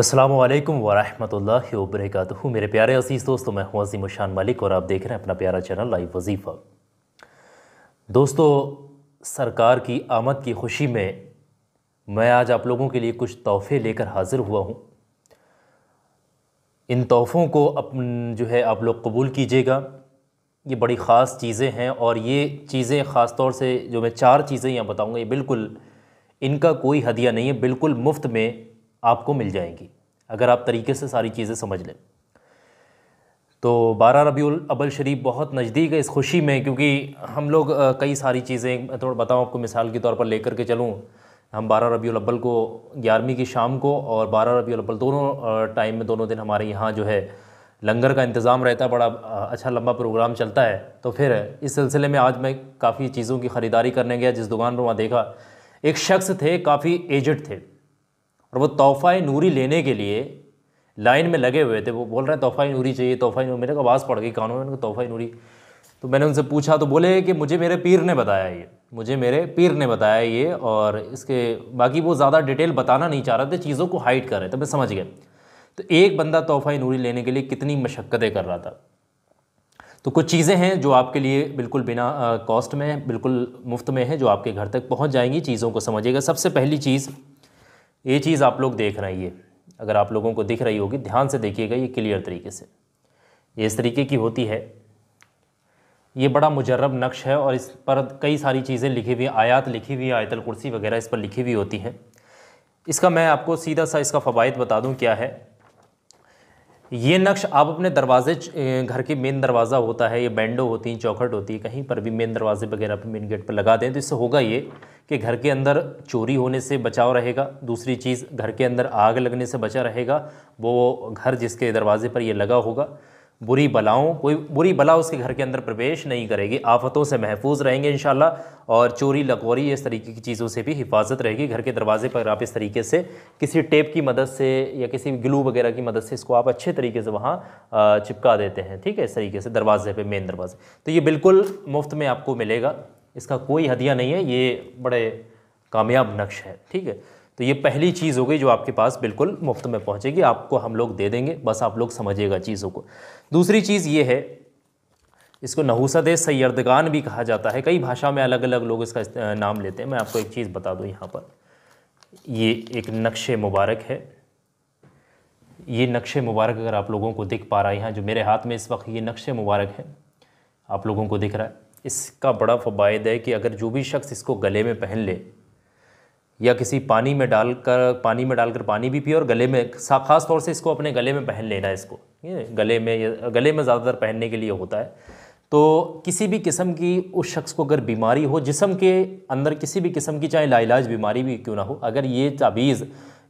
असलम वरहमल वबरक मेरे प्यारे अजीज़ दोस्तों मैं हूँ अजीम शान मलिक और आप देख रहे हैं अपना प्यारा चैनल लाइव वजीफ़ा दोस्तों सरकार की आमद की खुशी में मैं आज आप लोगों के लिए कुछ तोहफ़े लेकर हाज़िर हुआ हूँ इन तोहफ़ों को अपन जो है आप लोग कबूल कीजिएगा ये बड़ी ख़ास चीज़ें हैं और ये चीज़ें ख़ास तौर से जो मैं चार चीज़ें यहाँ बताऊँगा ये बिल्कुल इनका कोई हदिया नहीं है बिल्कुल मुफ्त में आपको मिल जाएंगी अगर आप तरीके से सारी चीज़ें समझ लें तो बारह रबी अबल शरीफ बहुत नज़दीक है इस खुशी में क्योंकि हम लोग कई सारी चीज़ें थोड़ा बताऊँ आपको मिसाल के तौर पर लेकर के चलूँ हम बारह रबी अबल को ग्यारहवीं की शाम को और बारह रबी अबल दोनों टाइम में दोनों दिन हमारे यहाँ जो है लंगर का इंतज़ाम रहता है बड़ा अच्छा लंबा प्रोग्राम चलता है तो फिर इस सिलसिले में आज मैं काफ़ी चीज़ों की ख़रीदारी करने गया जिस दुकान पर वहाँ देखा एक शख्स थे काफ़ी एजड थे और वो तोहफ़ा नूरी लेने के लिए लाइन में लगे हुए थे वो बोल रहे हैं तोहफ़ा नूरी चाहिए तोहफ़ा नूरी मेरे को आवाज़ पड़ गई कानून में तोहफ़ा नूरी तो मैंने उनसे पूछा तो बोले कि मुझे मेरे पीर ने बताया ये मुझे मेरे पीर ने बताया ये और इसके बाकी वो ज़्यादा डिटेल बताना नहीं चाह रहे थे चीज़ों को हाइड कर रहे थे तो मैं समझ गया तो एक बंदा तोहफ़ा नूरी लेने के लिए कितनी मशक्क़तें कर रहा था तो कुछ चीज़ें हैं जो आपके लिए बिल्कुल बिना कॉस्ट में बिल्कुल मुफ्त में है जो आपके घर तक पहुंच जाएंगी चीज़ों को समझिएगा सबसे पहली चीज़ ये चीज़ आप लोग देख रहे हैं ये अगर आप लोगों को दिख रही होगी ध्यान से देखिएगा ये क्लियर तरीके से ये इस तरीके की होती है ये बड़ा मुजरब नक्श है और इस पर कई सारी चीज़ें लिखी हुई आयात लिखी हुई आयतल कुर्सी वगैरह इस पर लिखी हुई होती हैं इसका मैं आपको सीधा सा इसका फ़वाद बता दूँ क्या है ये नक्श आप अपने दरवाजे घर के मेन दरवाज़ा होता है ये बैंडो होती हैं चौखट होती है कहीं पर भी मेन दरवाजे वगैरह पर मेन गेट पर लगा दें तो इससे होगा ये कि घर के अंदर चोरी होने से बचाव रहेगा दूसरी चीज़ घर के अंदर आग लगने से बचा रहेगा वो घर जिसके दरवाजे पर ये लगा होगा बुरी बलाओं कोई बुरी बला उसके घर के अंदर प्रवेश नहीं करेगी आफतों से महफूज रहेंगे इन और चोरी लकौरी इस तरीके की चीज़ों से भी हिफाजत रहेगी घर के दरवाजे पर आप इस तरीके से किसी टेप की मदद से या किसी ग्लू वगैरह की मदद से इसको आप अच्छे तरीके से वहाँ चिपका देते हैं ठीक है इस तरीके से दरवाजे पर मेन दरवाजे तो ये बिल्कुल मुफ्त में आपको मिलेगा इसका कोई हदिया नहीं है ये बड़े कामयाब नक्श है ठीक है तो ये पहली चीज़ हो गई जो आपके पास बिल्कुल मुफ्त में पहुँचेगी आपको हम लोग दे देंगे बस आप लोग समझिएगा चीज़ों को दूसरी चीज़ ये है इसको नहूसद सैयदगान भी कहा जाता है कई भाषा में अलग अलग लोग इसका नाम लेते हैं मैं आपको एक चीज़ बता दूँ यहाँ पर ये एक नक्श मुबारक है ये नक्श मुबारक अगर आप लोगों को दिख पा रहा है यहाँ जो मेरे हाथ में इस वक्त ये नक्श मुबारक है आप लोगों को दिख रहा है इसका बड़ा फ़वाद है कि अगर जो भी शख्स इसको गले में पहन ले या किसी पानी में डालकर पानी में डालकर पानी भी पिए और गले में ख़ास तौर से इसको अपने गले में पहन लेना इसको ये गले में गले में ज़्यादातर पहनने के लिए होता है तो किसी भी किस्म की उस शख्स को अगर बीमारी हो जिसम के अंदर किसी भी किस्म की चाहे लाइलाज बीमारी भी क्यों ना हो अगर ये तावीज़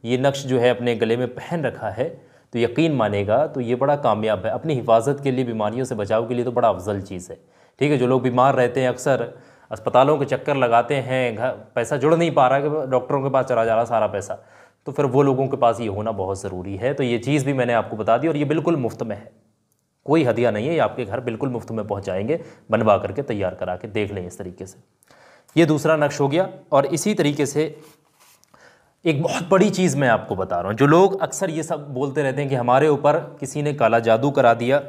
ये नक्श जो है अपने गले में पहन रखा है तो यकीन मानेगा तो ये बड़ा कामयाब है अपनी हिफाजत के लिए बीमारियों से बचाव के लिए तो बड़ा अफजल चीज़ है ठीक है जो लोग बीमार रहते हैं अक्सर अस्पतालों के चक्कर लगाते हैं घर पैसा जुड़ नहीं पा रहा कि डॉक्टरों के पास चला जा रहा सारा पैसा तो फिर वो लोगों के पास ये होना बहुत ज़रूरी है तो ये चीज़ भी मैंने आपको बता दी और ये बिल्कुल मुफ्त में है कोई हदिया नहीं है ये आपके घर बिल्कुल मुफ्त में पहुँचाएँगे बनवा करके तैयार करा के देख लें इस तरीके से ये दूसरा नक्श हो गया और इसी तरीके से एक बहुत बड़ी चीज़ मैं आपको बता रहा हूँ जो लोग अक्सर ये सब बोलते रहते हैं कि हमारे ऊपर किसी ने काला जादू करा दिया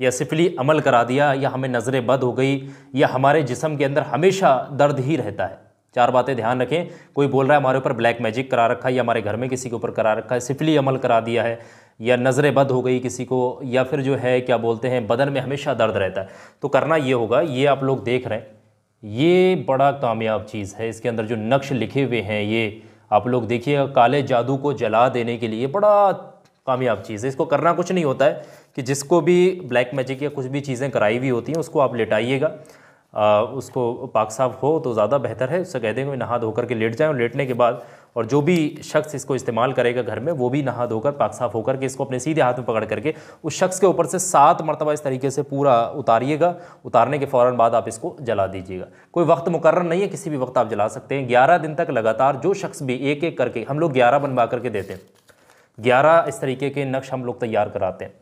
या सिफली अमल करा दिया या हमें नज़र बद हो गई या हमारे जिसम के अंदर हमेशा दर्द ही रहता है चार बातें ध्यान रखें कोई बोल रहा है हमारे ऊपर ब्लैक मैजिक करा रखा है या हमारे घर में किसी के ऊपर करा रखा है सिफली अमल करा दिया है या नज़र बद हो गई किसी को या फिर जो है क्या बोलते हैं बदन में हमेशा दर्द रहता है तो करना ये होगा ये आप लोग देख रहे हैं ये बड़ा कामयाब चीज़ है इसके अंदर जो नक्श लिखे हुए हैं ये आप लोग देखिए काले जादू को जला देने के लिए बड़ा कामयाब चीज़ है इसको करना कुछ नहीं होता है कि जिसको भी ब्लैक मैजिक या कुछ भी चीज़ें कराई हुई होती हैं उसको आप लेटाइएगा आ, उसको पाक साफ हो तो ज़्यादा बेहतर है उससे कह देंगे नहा धोकर के लेट जाएँ और लेटने के बाद और जो भी शख्स इसको इस्तेमाल करेगा घर में वो भी नहा धोकर पाक साफ होकर के इसको अपने सीधे हाथ में पकड़ करके उस शख्स के ऊपर से सात मरतबा इस तरीके से पूरा उतारिएगा उतारने के फ़ौर बाद आप इसको जला दीजिएगा कोई वक्त मुकर नहीं है किसी भी वक्त आप जला सकते हैं ग्यारह दिन तक लगातार जो शख्स भी एक एक करके हम लोग ग्यारह बनवा करके देते हैं ग्यारह इस तरीके के नक्श हम लोग तैयार कराते हैं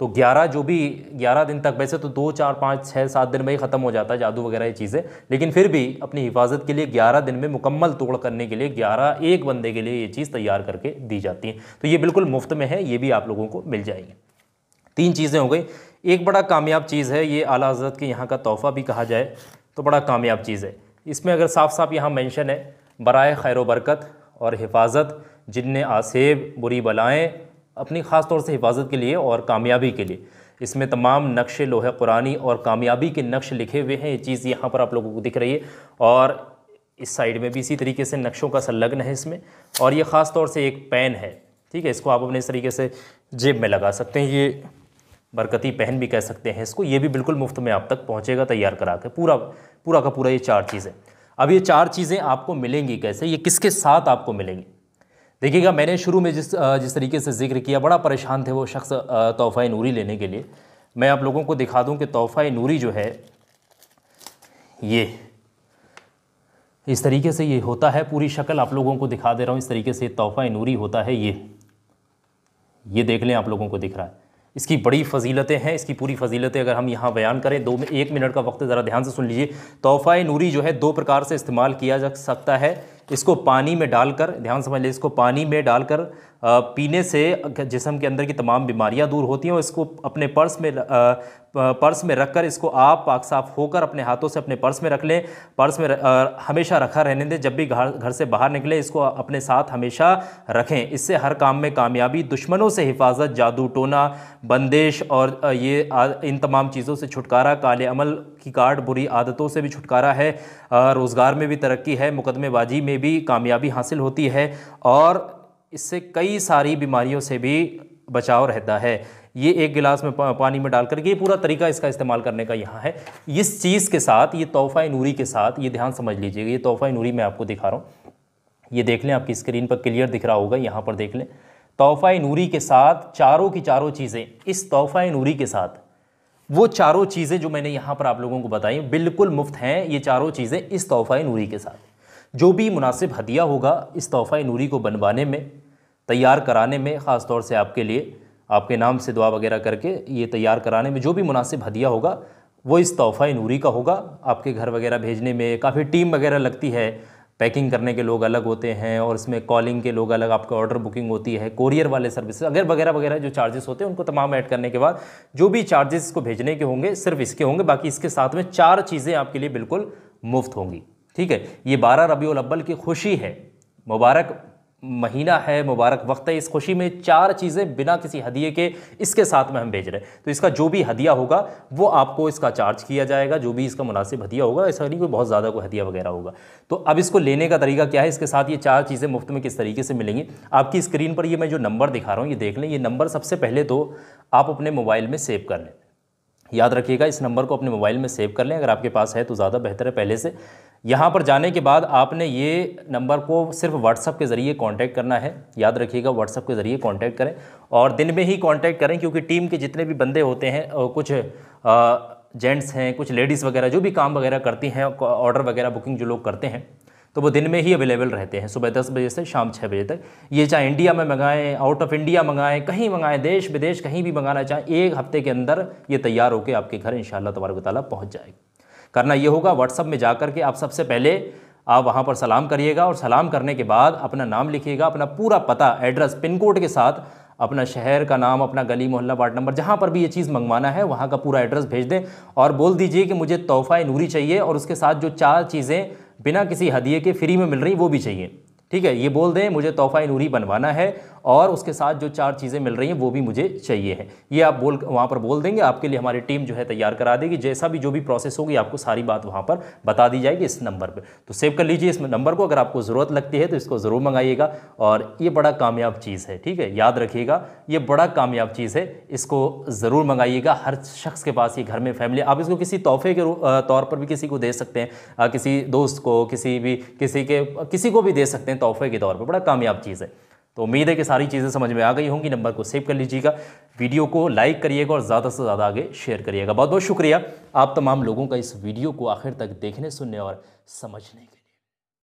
तो 11 जो भी 11 दिन तक वैसे तो दो चार पाँच छः सात दिन में ही ख़त्म हो जाता है जादू वगैरह ये चीज़ें लेकिन फिर भी अपनी हिफाजत के लिए 11 दिन में मुकम्मल तोड़ करने के लिए 11 एक बंदे के लिए ये चीज़ तैयार करके दी जाती है तो ये बिल्कुल मुफ्त में है ये भी आप लोगों को मिल जाएगी तीन चीज़ें हो गई एक बड़ा कामयाब चीज़ है ये आला हजरत के यहाँ का तोहफ़ा भी कहा जाए तो बड़ा कामयाब चीज़ है इसमें अगर साफ साफ यहाँ मैंशन है बरए खैर बरकत और हिफाजत जिन आसेब बुरी बलाएँ अपनी ख़ास तौर से हिफाजत के लिए और कामयाबी के लिए इसमें तमाम नक्श लोहे कुरानी और कामयाबी के नक्श लिखे हुए हैं ये चीज़ यहाँ पर आप लोगों को दिख रही है और इस साइड में भी इसी तरीके से नक्शों का संलग्न है इसमें और ये ख़ास तौर से एक पेन है ठीक है इसको आप अपने इस तरीके से जेब में लगा सकते हैं ये बरकती पहन भी कह सकते हैं इसको ये भी बिल्कुल मुफ्त में आप तक पहुँचेगा तैयार करा के पूरा पूरा का पूरा ये चार चीज़ें अब ये चार चीज़ें आपको मिलेंगी कैसे ये किसके साथ आपको मिलेंगी देखिएगा मैंने शुरू में जिस जिस तरीके से जिक्र किया बड़ा परेशान थे वो शख्स तोहफ़ा नूरी लेने के लिए मैं आप लोगों को दिखा दूं कि तोहफ़ा नूरी जो है ये इस तरीके से ये होता है पूरी शक्ल आप लोगों को दिखा दे रहा हूँ इस तरीके से तोहफ़ा नूरी होता है ये ये देख लें आप लोगों को दिख रहा है इसकी बड़ी फजीलतें हैं इसकी पूरी फजीलतें अगर हम यहाँ बयान करें दो में एक मिनट का वक्त ज़रा ध्यान से सुन लीजिए तोहफ़ा नूरी जो है दो प्रकार से इस्तेमाल किया जा सकता है इसको पानी में डालकर ध्यान समझ लें इसको पानी में डालकर पीने से जिसम के अंदर की तमाम बीमारियां दूर होती हैं और इसको अपने पर्स में पर्स में रखकर इसको आप पाक साफ होकर अपने हाथों से अपने पर्स में रख लें पर्स में हमेशा रखा रहने दें जब भी घर घर से बाहर निकलें इसको अपने साथ हमेशा रखें इससे हर काम में कामयाबी दुश्मनों से हिफाजत जादू टोना बंदिश और ये इन तमाम चीज़ों से छुटकारा काले अमल की कार्ड बुरी आदतों से भी छुटकारा है रोज़गार में भी तरक्की है मुकदमेबाजी में भी कामयाबी हासिल होती है और इससे कई सारी बीमारियों से भी बचाव रहता है ये एक गिलास में पानी में डालकर ये पूरा तरीका इसका इस्तेमाल करने का यहाँ है इस चीज़ के साथ ये तोहफ़ा नूरी के साथ ये ध्यान समझ लीजिएगा ये तोहफ़ा नूरी मैं आपको दिखा रहा हूँ ये देख लें आपकी स्क्रीन पर क्लियर दिख रहा होगा यहाँ पर देख लें तोहफ़ा नूरी के साथ चारों की चारों चीज़ें इस तोहफ़ा नूरी के साथ वो चारों चीज़ें जो मैंने यहाँ पर आप लोगों को बताई बिल्कुल मुफ्त हैं ये चारों चीज़ें इस तोहफ़ा नूरी के साथ जो भी मुनासिब हदिया होगा इस तोहफ़ा नूरी को बनवाने में तैयार कराने में ख़ास तौर से आपके लिए आपके नाम से दुआ वगैरह करके ये तैयार कराने में जो भी मुनासिब हदिया होगा वो इस तोहफ़ा नूरी का होगा आपके घर वगैरह भेजने में काफ़ी टीम वगैरह लगती है पैकिंग करने के लोग अलग होते हैं और इसमें कॉलिंग के लोग अलग आपका ऑर्डर बुकिंग होती है कोरियर वाले सर्विस अगर वगैरह वगैरह जो चार्जेस होते हैं उनको तमाम ऐड करने के बाद जो भी चार्जेस इसको भेजने के होंगे सिर्फ इसके होंगे बाकी इसके साथ में चार चीज़ें आपके लिए बिल्कुल मुफ्त होंगी ठीक है ये बारह रबी अव्वल की खुशी है मुबारक महीना है मुबारक वक्त है इस खुशी में चार चीज़ें बिना किसी हदिये के इसके साथ में हम भेज रहे हैं तो इसका जो भी हदिया होगा वो आपको इसका चार्ज किया जाएगा जो भी इसका मुनासिब हदिया होगा ऐसा नहीं कोई बहुत ज़्यादा कोई हदिया वगैरह होगा तो अब इसको लेने का तरीका क्या है इसके साथ ये चार चीज़ें मुफ्त में किस तरीके से मिलेंगी आपकी स्क्रीन पर ये मैं जो नंबर दिखा रहा हूँ ये देख लें ये नंबर सबसे पहले तो आप अपने मोबाइल में सेव कर लें याद रखिएगा इस नंबर को अपने मोबाइल में सेव कर लें अगर आपके पास है तो ज़्यादा बेहतर है पहले से यहाँ पर जाने के बाद आपने ये नंबर को सिर्फ व्हाट्सअप के ज़रिए कांटेक्ट करना है याद रखिएगा व्हाट्सअप के ज़रिए कांटेक्ट करें और दिन में ही कांटेक्ट करें क्योंकि टीम के जितने भी बंदे होते हैं कुछ जेंट्स हैं कुछ लेडीज़ वगैरह जो भी काम वगैरह करती हैं ऑर्डर वगैरह बुकिंग जो लोग करते हैं तो वो दिन में ही अवेलेबल रहते हैं सुबह दस बजे से शाम छः बजे तक ये चाहे इंडिया में मंगाएं आउट ऑफ इंडिया मंगाएं कहीं मंगाएं देश विदेश कहीं भी मंगाना चाहें एक हफ्ते के अंदर ये तैयार होकर आपके घर इन शाला तबारक ताली पहुँच जाएगी करना ये होगा व्हाट्सअप में जा करके आप सबसे पहले आप वहाँ पर सलाम करिएगा और सलाम करने के बाद अपना नाम लिखिएगा अपना पूरा पता एड्रेस पिन कोड के साथ अपना शहर का नाम अपना गली मोहल्ला वार्ड नंबर जहाँ पर भी ये चीज़ मंगवाना है वहाँ का पूरा एड्रेस भेज दें और बोल दीजिए कि मुझे तोहफ़ा नूरी चाहिए और उसके साथ जो चार चीज़ें बिना किसी हदिये के फ्री में मिल रही वो भी चाहिए ठीक है ये बोल दें मुझे तोहफ़ा नूरी बनवाना है और उसके साथ जो चार चीज़ें मिल रही हैं वो भी मुझे चाहिए है ये आप बोल वहाँ पर बोल देंगे आपके लिए हमारी टीम जो है तैयार करा देगी जैसा भी जो भी प्रोसेस होगी आपको सारी बात वहाँ पर बता दी जाएगी इस नंबर पर तो सेव कर लीजिए इस नंबर को अगर आपको ज़रूरत लगती है तो इसको ज़रूर मंगाइएगा और ये बड़ा कामयाब चीज़ है ठीक है याद रखिएगा ये बड़ा कामयाब चीज़ है इसको ज़रूर मंगाइएगा हर शख्स के पास ये घर में फैमिली आप इसको किसी तोहफे के तौर पर भी किसी को दे सकते हैं किसी दोस्त को किसी भी किसी के किसी को भी दे सकते हैं तोहफे के तौर पर बड़ा कामयाब चीज़ है तो उम्मीद है कि सारी चीज़ें समझ में आ गई होंगी नंबर को सेव कर लीजिएगा वीडियो को लाइक करिएगा और ज़्यादा से ज़्यादा आगे शेयर करिएगा बहुत बहुत शुक्रिया आप तमाम लोगों का इस वीडियो को आखिर तक देखने सुनने और समझने का